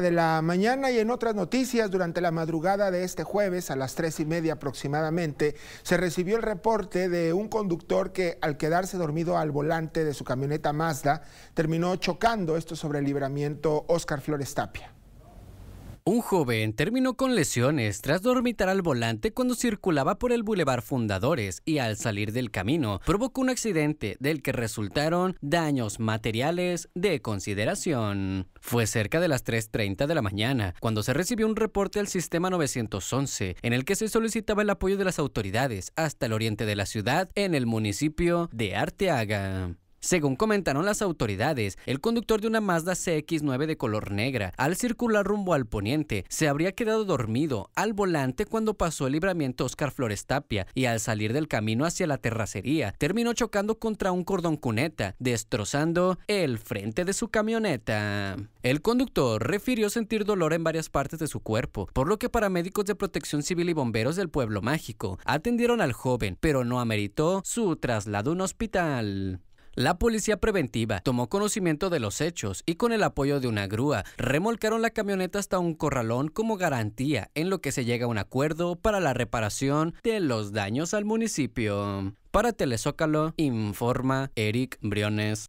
de la mañana y en otras noticias, durante la madrugada de este jueves a las tres y media aproximadamente, se recibió el reporte de un conductor que al quedarse dormido al volante de su camioneta Mazda terminó chocando esto sobre el libramiento Oscar Flores Tapia un joven terminó con lesiones tras dormitar al volante cuando circulaba por el Boulevard Fundadores y al salir del camino provocó un accidente del que resultaron daños materiales de consideración. Fue cerca de las 3.30 de la mañana cuando se recibió un reporte al sistema 911 en el que se solicitaba el apoyo de las autoridades hasta el oriente de la ciudad en el municipio de Arteaga. Según comentaron las autoridades, el conductor de una Mazda CX9 de color negra, al circular rumbo al poniente, se habría quedado dormido al volante cuando pasó el libramiento Oscar Flores Tapia y al salir del camino hacia la terracería, terminó chocando contra un cordón cuneta, destrozando el frente de su camioneta. El conductor refirió sentir dolor en varias partes de su cuerpo, por lo que paramédicos de protección civil y bomberos del pueblo mágico atendieron al joven, pero no ameritó su traslado a un hospital. La policía preventiva tomó conocimiento de los hechos y con el apoyo de una grúa remolcaron la camioneta hasta un corralón como garantía en lo que se llega a un acuerdo para la reparación de los daños al municipio. Para Telezócalo informa Eric Briones.